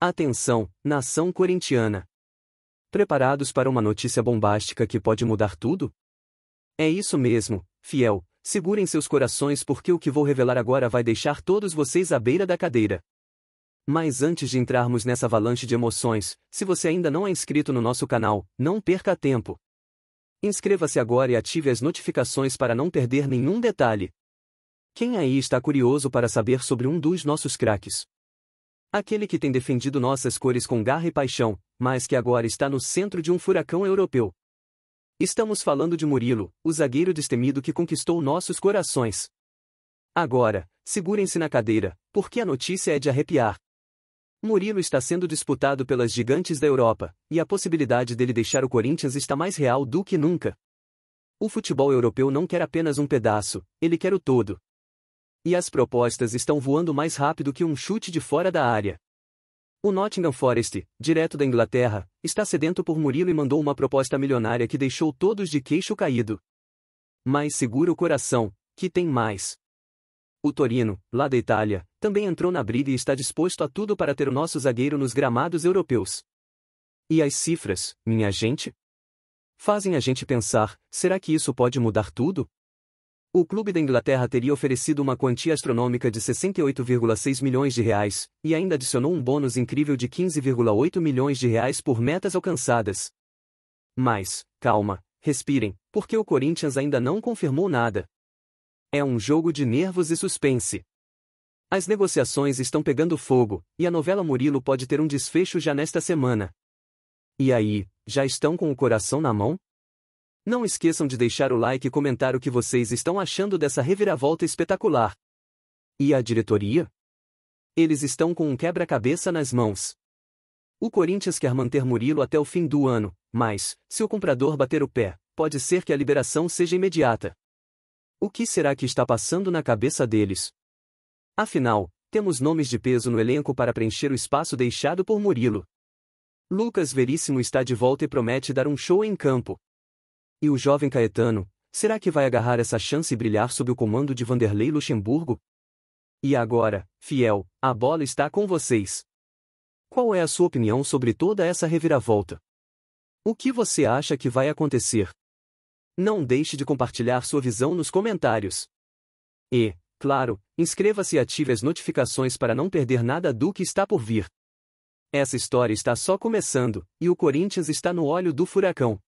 Atenção, nação corintiana! Preparados para uma notícia bombástica que pode mudar tudo? É isso mesmo, fiel, segurem seus corações porque o que vou revelar agora vai deixar todos vocês à beira da cadeira. Mas antes de entrarmos nessa avalanche de emoções, se você ainda não é inscrito no nosso canal, não perca tempo. Inscreva-se agora e ative as notificações para não perder nenhum detalhe. Quem aí está curioso para saber sobre um dos nossos craques? Aquele que tem defendido nossas cores com garra e paixão, mas que agora está no centro de um furacão europeu. Estamos falando de Murilo, o zagueiro destemido que conquistou nossos corações. Agora, segurem-se na cadeira, porque a notícia é de arrepiar. Murilo está sendo disputado pelas gigantes da Europa, e a possibilidade dele deixar o Corinthians está mais real do que nunca. O futebol europeu não quer apenas um pedaço, ele quer o todo e as propostas estão voando mais rápido que um chute de fora da área. O Nottingham Forest, direto da Inglaterra, está sedento por Murilo e mandou uma proposta milionária que deixou todos de queixo caído. Mas segura o coração, que tem mais. O Torino, lá da Itália, também entrou na briga e está disposto a tudo para ter o nosso zagueiro nos gramados europeus. E as cifras, minha gente? Fazem a gente pensar, será que isso pode mudar tudo? O clube da Inglaterra teria oferecido uma quantia astronômica de 68,6 milhões de reais, e ainda adicionou um bônus incrível de 15,8 milhões de reais por metas alcançadas. Mas, calma, respirem, porque o Corinthians ainda não confirmou nada. É um jogo de nervos e suspense. As negociações estão pegando fogo, e a novela Murilo pode ter um desfecho já nesta semana. E aí, já estão com o coração na mão? Não esqueçam de deixar o like e comentar o que vocês estão achando dessa reviravolta espetacular. E a diretoria? Eles estão com um quebra-cabeça nas mãos. O Corinthians quer manter Murilo até o fim do ano, mas, se o comprador bater o pé, pode ser que a liberação seja imediata. O que será que está passando na cabeça deles? Afinal, temos nomes de peso no elenco para preencher o espaço deixado por Murilo. Lucas Veríssimo está de volta e promete dar um show em campo. E o jovem Caetano, será que vai agarrar essa chance e brilhar sob o comando de Vanderlei Luxemburgo? E agora, fiel, a bola está com vocês. Qual é a sua opinião sobre toda essa reviravolta? O que você acha que vai acontecer? Não deixe de compartilhar sua visão nos comentários. E, claro, inscreva-se e ative as notificações para não perder nada do que está por vir. Essa história está só começando, e o Corinthians está no óleo do furacão.